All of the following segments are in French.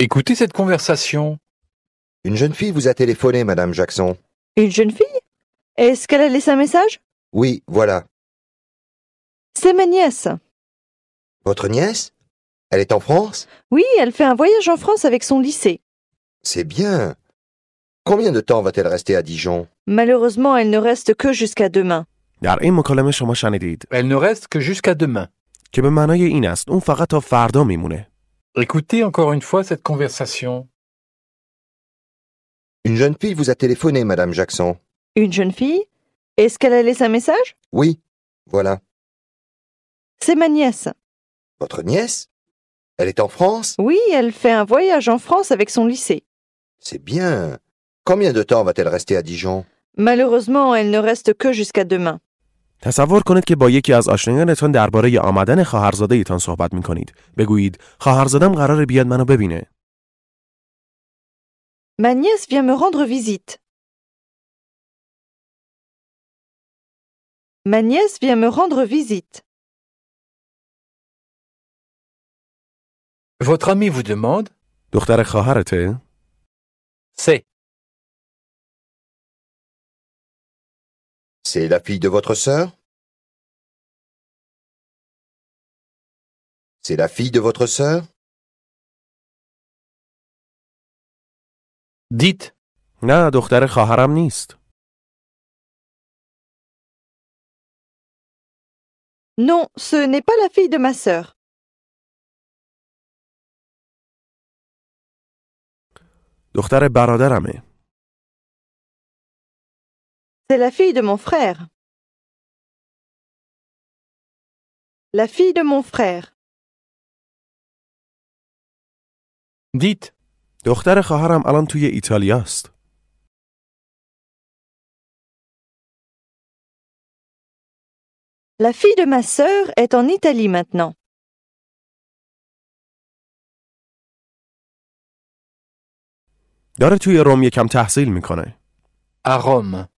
Écoutez cette conversation. Une jeune fille vous a téléphoné, Madame Jackson. Une jeune fille Est-ce qu'elle a laissé un message Oui, voilà. C'est ma nièce. Votre nièce Elle est en France Oui, elle fait un voyage en France avec son lycée. C'est bien. Combien de temps va-t-elle rester à Dijon Malheureusement, elle ne reste que jusqu'à demain. Elle ne reste que jusqu'à demain. Écoutez encore une fois cette conversation. Une jeune fille vous a téléphoné, Madame Jackson. Une jeune fille Est-ce qu'elle a laissé un message Oui, voilà. C'est ma nièce. Votre nièce Elle est en France Oui, elle fait un voyage en France avec son lycée. C'est bien. Combien de temps va-t-elle rester à Dijon Malheureusement, elle ne reste que jusqu'à demain. تصور کنید که با یکی از آشنایانتان درباره آمدن خواهرزاده ایتان صحبت می کنید. بگویید خواهرزادم قرار بیاد منو ببینه. Ma nièce vient me rendre visite. Ma nièce vient me rendre visite. Votre ami vous demande دختر خواهرته؟ C'est. C'est la fille de votre sœur C'est la fille de votre sœur Dites. Non, ce n'est pas la fille de ma sœur. C'est la fille de mon frère. La fille de mon frère. دیت دختر خواهرم الان توی ایتالیاست. La fille de ma sœur est en Italie maintenant. داره توی روم یکم تحصیل میکنه. À Rome.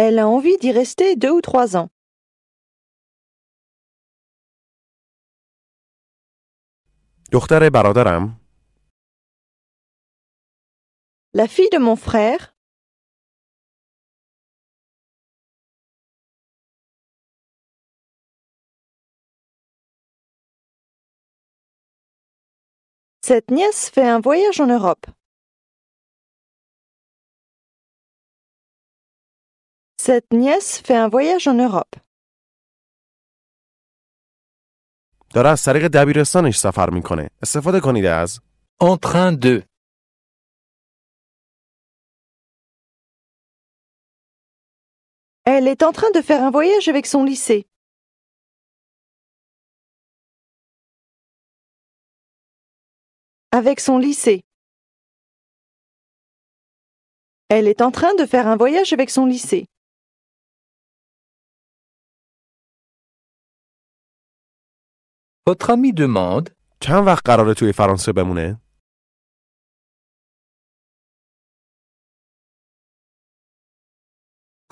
Elle a envie d'y rester deux ou trois ans. La fille de mon frère Cette nièce fait un voyage en Europe. Cette nièce fait un voyage en Europe. En train de. Elle est en train de faire un voyage avec son lycée. Avec son lycée. Elle est en train de faire un voyage avec son lycée. Votre ami demande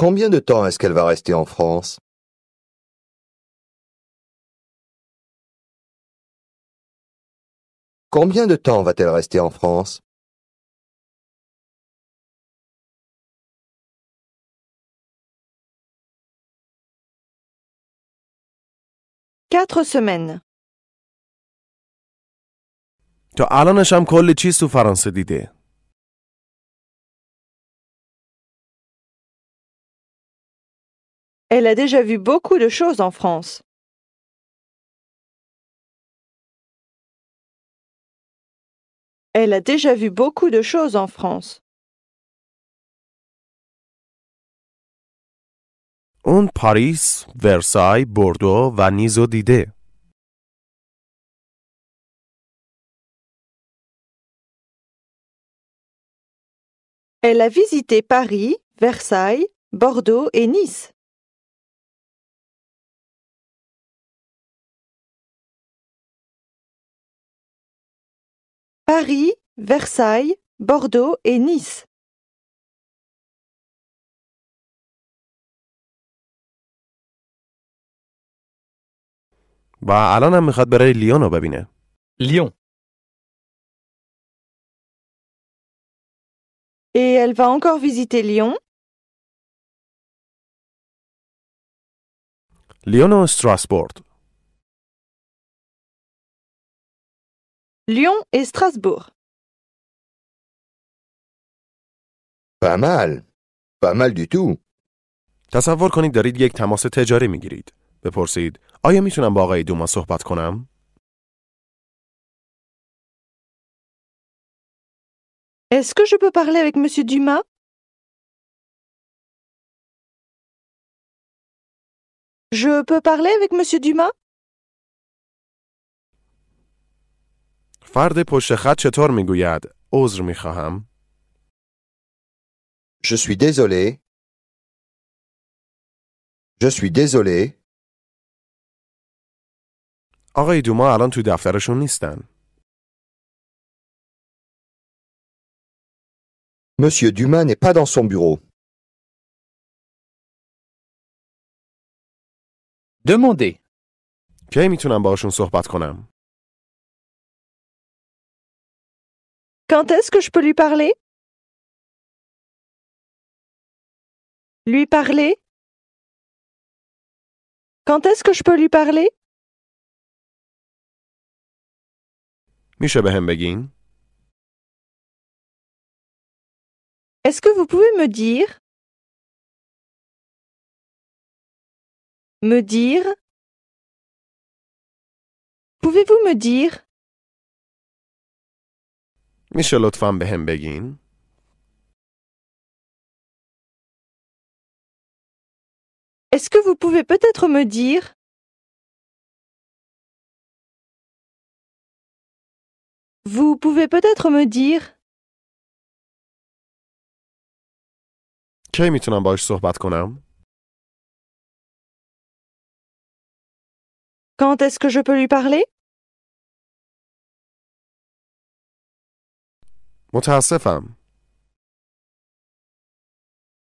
Combien de temps est-ce qu'elle va rester en France Combien de temps va-t-elle rester en France Quatre semaines. Elle a déjà vu beaucoup de choses en France. Elle a déjà vu beaucoup de choses en France. On Paris, Versailles, Bordeaux, vaniseau d'idées. Elle a visité Paris, Versailles, Bordeaux et Nice. Paris, Versailles, Bordeaux et Nice. Et elle va encore visiter Lyon Lyon et Strasbourg. Lyon et Strasbourg. Pas mal. Pas mal du tout. تصور کنید دارید یک تماس تجاری می گیرید. بپرسید آیا میتونم با آقای دوما صحبت کنم؟ Est-ce que je peux parler avec Monsieur Dumas Je peux parler avec Monsieur Dumas فرد پشت خط چطور میگوید؟ mi میخواهم. Je suis désolé. Je suis désolé. آقای دوما الان تو دفترشون nistan. Monsieur Dumas n'est pas dans son bureau. Demandez. Quand est-ce que je peux lui parler Lui parler Quand est-ce que je peux lui parler Est-ce que vous pouvez me dire Me dire Pouvez-vous me dire Michel, لطفا به est Est-ce que vous pouvez peut-être me dire Vous pouvez peut-être me dire Quand est-ce que je peux lui parler? متاسفم.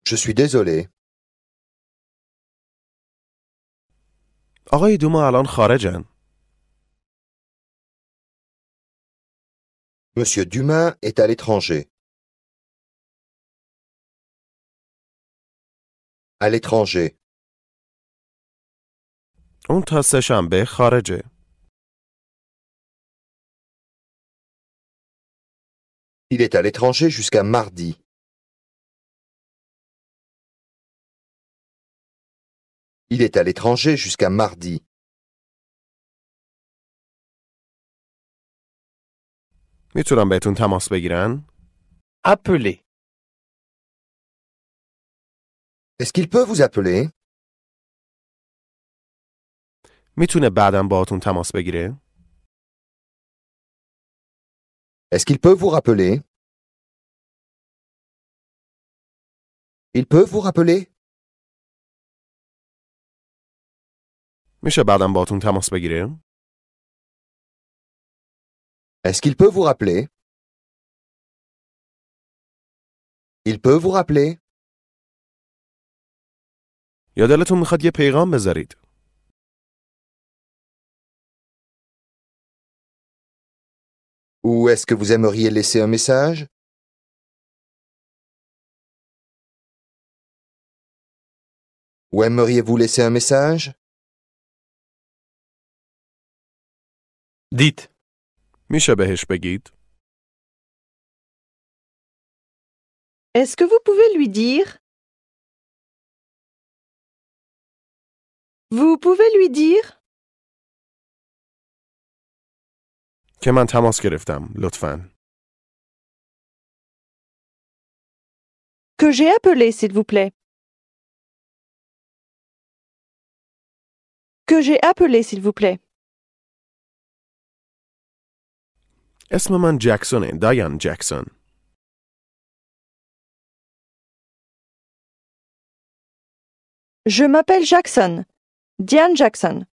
Je suis désolé. آقای دوما الان خارجن. Monsieur Dumas est à l'étranger. à l'étranger. اون تا سه شنبه خارجه. Il est à l'étranger jusqu'à mardi. Il est à l'étranger jusqu'à mardi. میتونم بهتون تماس بگیرن؟ Appelez. Est-ce qu'il peut vous appeler est Est-ce qu'il peut vous rappeler Il peut vous rappeler est Est-ce qu'il peut vous rappeler Il peut vous rappeler ou est-ce que vous aimeriez laisser un message Où aimeriez-vous laisser un message Dites. Misha, Est-ce que vous pouvez lui dire Vous pouvez lui dire Que j'ai appelé, s'il vous plaît. Que j'ai appelé, s'il vous plaît. اسم Jackson et Diane Jackson. Je m'appelle Jackson. Diane Jackson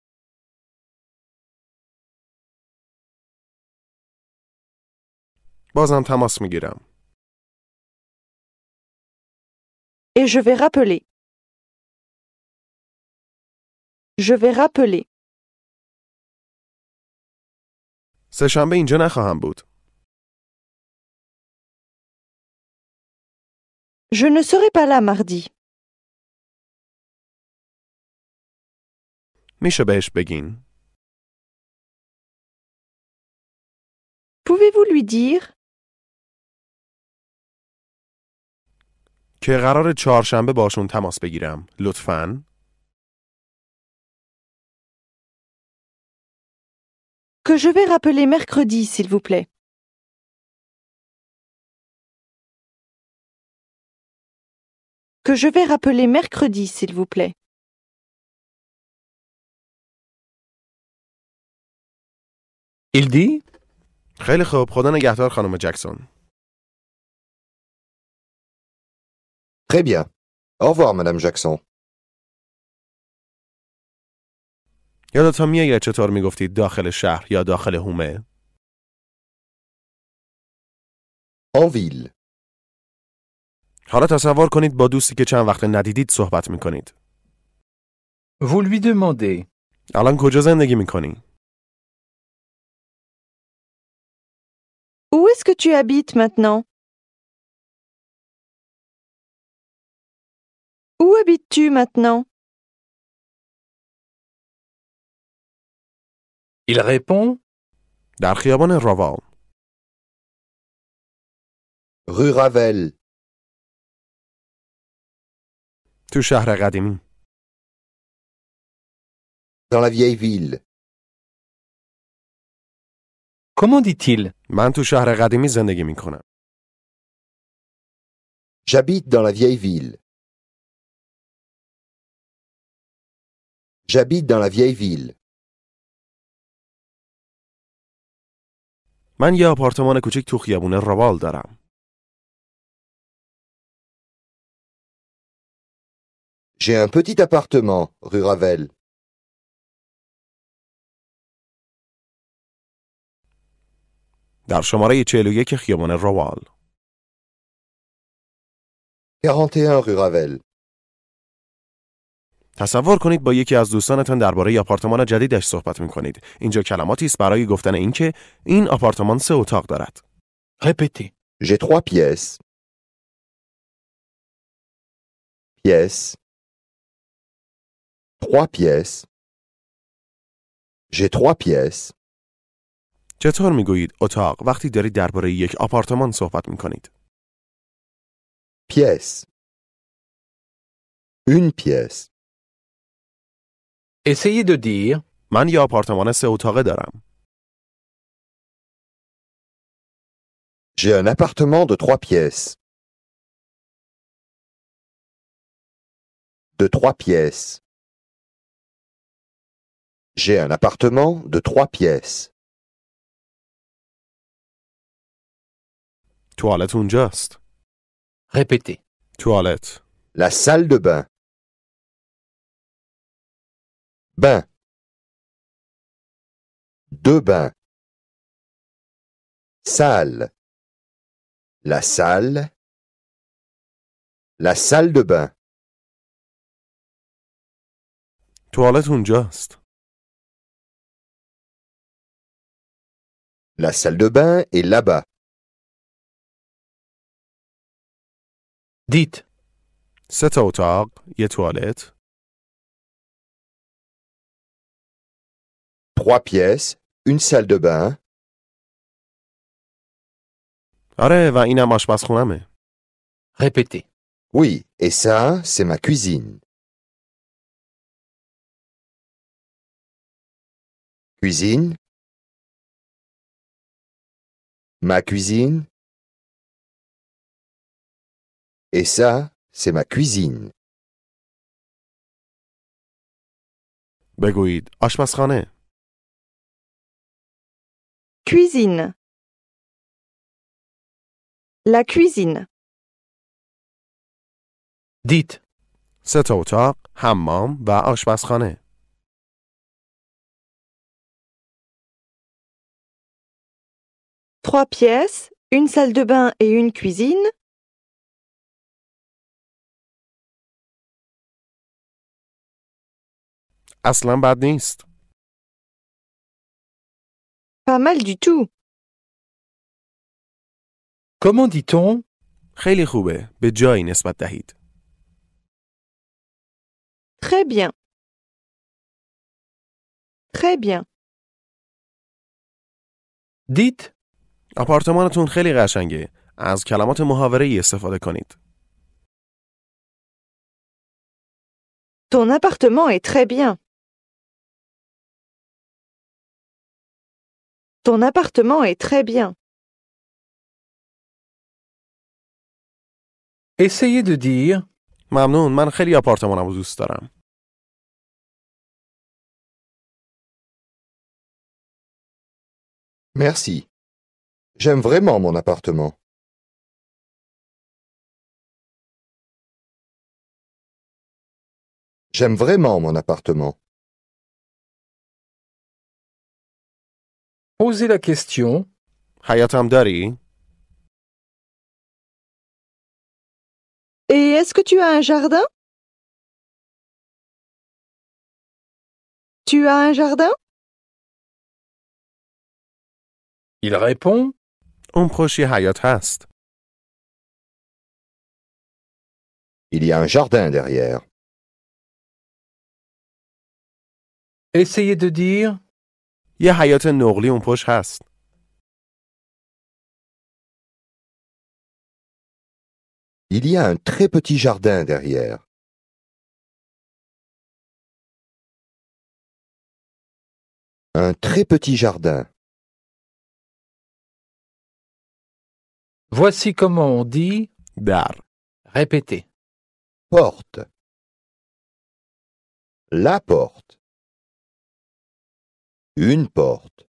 بازم تماس میگیرم. Et je vais rappeler. Je vais rappeler. سهشنبه اینجا نخواهم بود. Je ne serai pas là mardi. میشه بهش بگین. Pouvez-vous lui dire که قرار چهارشنبه باشون تماس بگیرم لطفاً que je vais rappeler mercredi s'il vous plaît que je vais rappeler mercredi s'il vous plaît ایلدی؟ خیلی خوب خدا نگهدار خانم جکسون خیلی بیا Au مدام جکسون یادتا یادتان اگر چطور میگفتید داخل شهر یا داخل هومه؟ آویل حالا تصور کنید با دوستی که چند وقت ندیدید صحبت میکنید. Vous الان کجا زندگی میکنی؟ Où est-ce que tu habites maintenant Où habites-tu maintenant Il répond در et Ravel. Rue Ravel, dans la vieille ville. Comment dit-il J'habite dans la vieille ville. J'habite dans la vieille ville. J'ai un petit appartement, rue Ravel. در شماره 41 خیابان روال 41 راول تصور کنید با یکی از دوستانتان درباره آپارتمان جدیدش صحبت می کنید. اینجا کلماتی است برای گفتن اینکه این آپارتمان سه اتاق دارد. رپتی. J'ai trois pièces. Pièces. Trois pièces. J'ai trois pièces. essayez de dire j'ai un appartement de trois pièces de trois pièces j'ai un appartement de trois pièces Toilette unjust Répétez. Toilette. La salle de bain. Bain. Deux bains. Salle. La salle. La salle de bain. Toilette unjust. La salle de bain est là-bas. Dites. Cet y a toilette. Trois pièces, une salle de bain. Hein, Répétez. Oui, et ça, c'est ma cuisine. Cuisine. Ma cuisine. Et ça, c'est ma cuisine. بگویید آشپزخانه Cuisine. La cuisine. Dites, سه hammam hammam حمام و Trois pièces, une salle de bain et une cuisine. اصلا بد نیست. Pas mal du tout. Comment dit-on خیلی خوبه. به جایی نسبت دهید. Très bien. Très bien. دیت آپارتمانتون خیلی قشنگه. از کلمات محاوره ای استفاده کنید. Ton appartement est très bien. Ton appartement est très bien. Essayez de dire Merci. J'aime vraiment mon appartement. J'aime vraiment mon appartement. Posez la question. Hayatam dadi. Et est-ce que tu as un jardin Tu as un jardin Il répond. Il y a un jardin derrière. Essayez de dire il y a un très petit jardin derrière. Un très petit jardin. Voici comment on dit dar. Répétez. Porte. La porte. Une porte.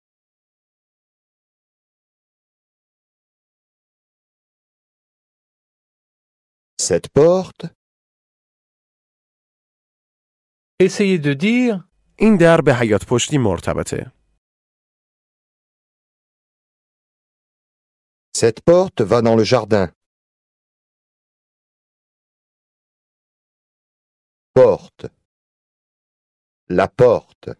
Cette porte. Essayez de dire این در به Cette porte va dans le jardin. Porte. La porte.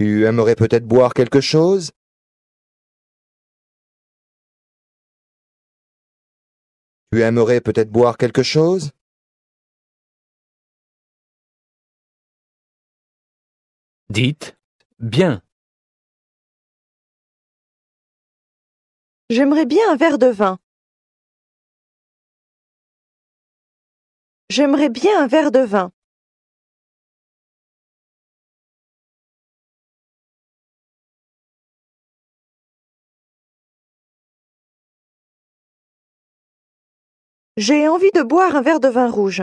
Tu aimerais peut-être boire quelque chose Tu aimerais peut-être boire quelque chose Dites Bien. J'aimerais bien un verre de vin. J'aimerais bien un verre de vin. J'ai envie de boire un verre de vin rouge.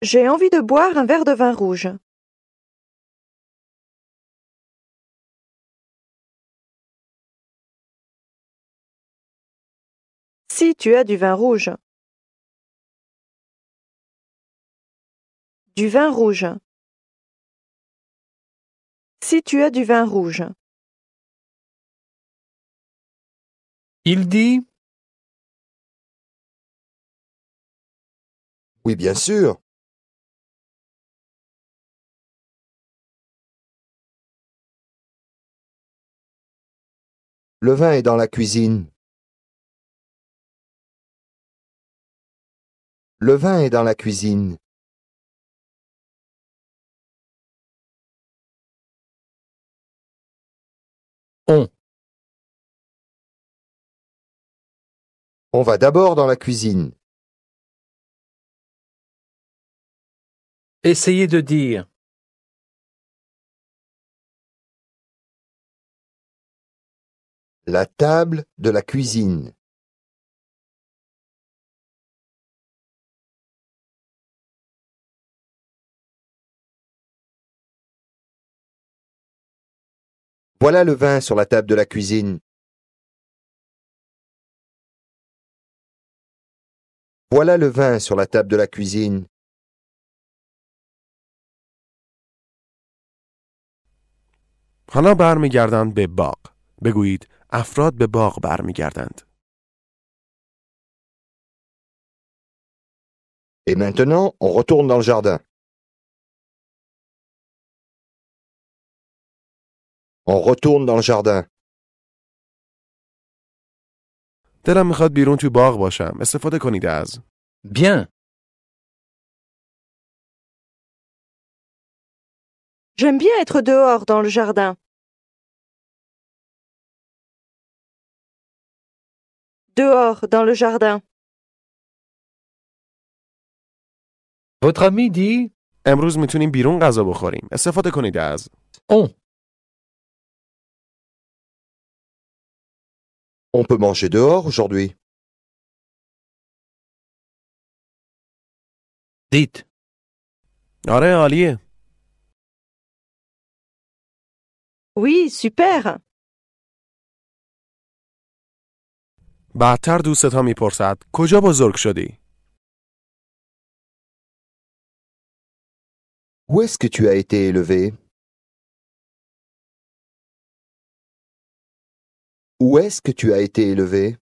J'ai envie de boire un verre de vin rouge. Si tu as du vin rouge. Du vin rouge. Si tu as du vin rouge. Il dit Oui, bien sûr. Le vin est dans la cuisine. Le vin est dans la cuisine. On va d'abord dans la cuisine. Essayez de dire. La table de la cuisine. Voilà le vin sur la table de la cuisine. Voilà le vin sur la table de la cuisine. Et maintenant, on retourne dans le jardin. On retourne dans le jardin. دلم میخواد بیرون توی باغ باشم. استفاده کنید از. بیان. J'aime bien être dehors dans le jardin. Dehors dans le jardin. Votre امروز میتونیم بیرون غذا بخوریم. استفاده کنید از. On. Oh. On peut manger dehors aujourd'hui. Dites. Rien à lier. Oui, super. بعدتر دوستتا میپرسد کجا بزرگ شدی؟ Où est-ce que tu as été élevé Où est-ce que tu as été élevé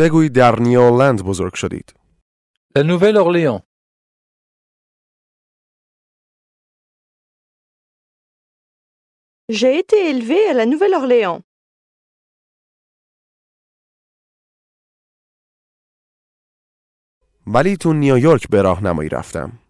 بگویید در نیولند بزرگ شدید. La Nouvelle-Orléans. J'ai été élevé à la Nouvelle-Orléans. ولی تو نیویورک به راهنمایی رفتم.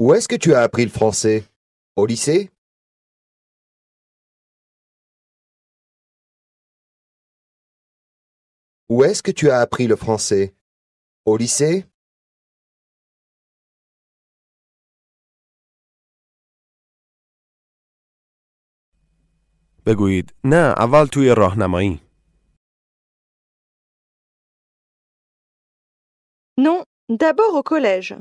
Où est-ce que tu as appris le français Au lycée Où est-ce que tu as appris le français Au lycée Non, d'abord au collège.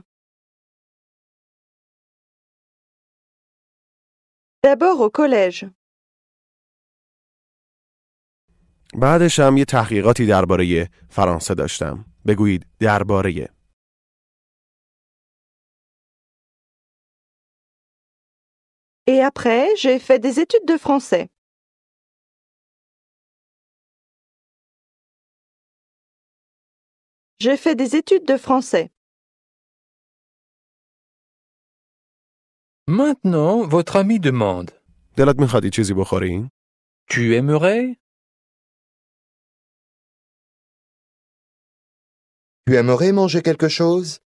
D'abord au collège. Et après, j'ai fait des études de français. J'ai fait des études de français. Maintenant, votre ami demande. Tu aimerais Tu aimerais manger quelque chose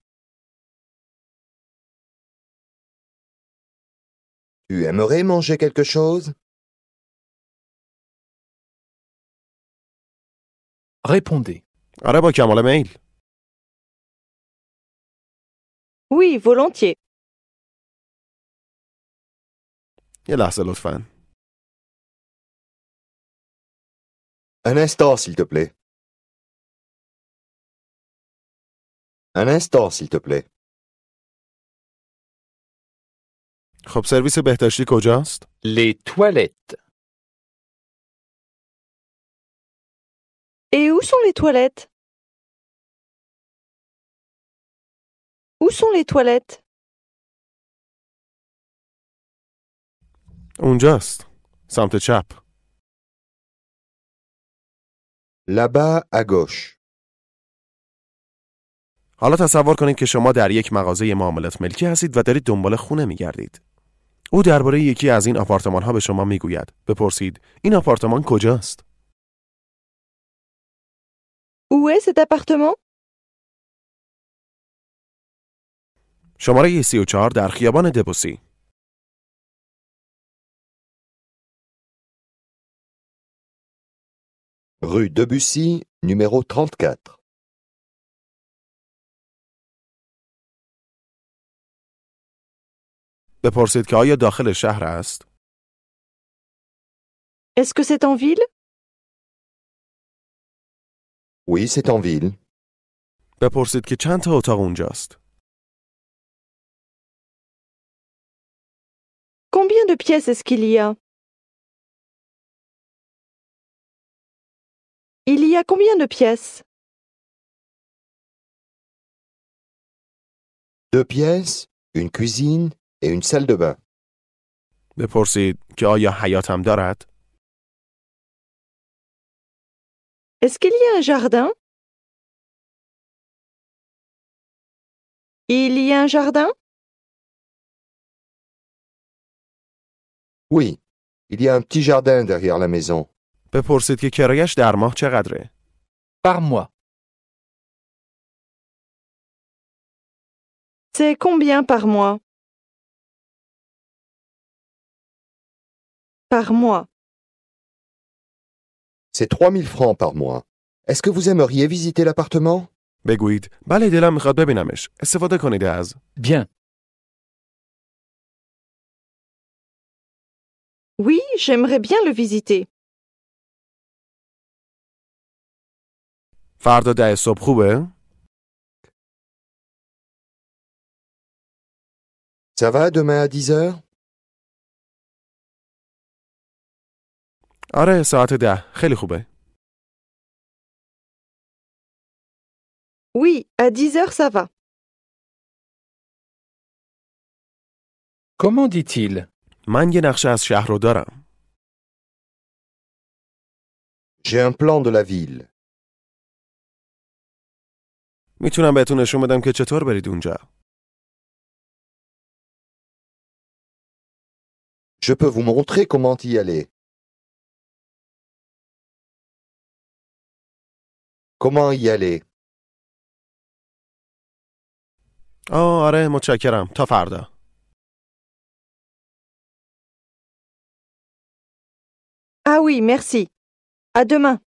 Tu aimerais manger quelque chose Répondez. Oui, volontiers. c'est l'autre Un instant, s'il te plaît. Un instant, s'il te plaît. E just. Les toilettes. Et où sont les toilettes Où sont les toilettes اونجاست سمت چپ لبا اگوش حالا تصور کنید که شما در یک مغازه معاملات ملکی هستید و دارید دنبال خونه می گردید. او درباره یکی از این آپارتمان ها به شما می گوید. بپرسید این آپارتمان کجاست؟ Où est cet شماره 34 در خیابان دبوسی. Rue Debussy, numéro 34 est Est-ce que c'est en ville Oui, c'est en ville. Combien de pièces est-ce qu'il y a Il y a combien de pièces Deux pièces, une cuisine et une salle de bain. est Est-ce qu'il y a un jardin Il y a un jardin Oui, il y a un petit jardin derrière la maison. Par mois. C'est combien par mois Par mois. C'est 3000 francs par mois. Est-ce que vous aimeriez visiter l'appartement Bien. Oui, j'aimerais bien le visiter. فردا ده صبح خوبه؟ Ça va demain à 10 heures? آره ساعت ده خیلی خوبه. Oui, à 10 heures ça va. Comment dit-il من یه نقشه از شهر رو دارم. J'ai un plan de la ville. میتونم بهتون نشون بدم که چطور برید اونجا. Je peux vous montrer comment y aller. Comment y aller? آه آره متشکرم تا فردا. Ah oui, merci. À demain.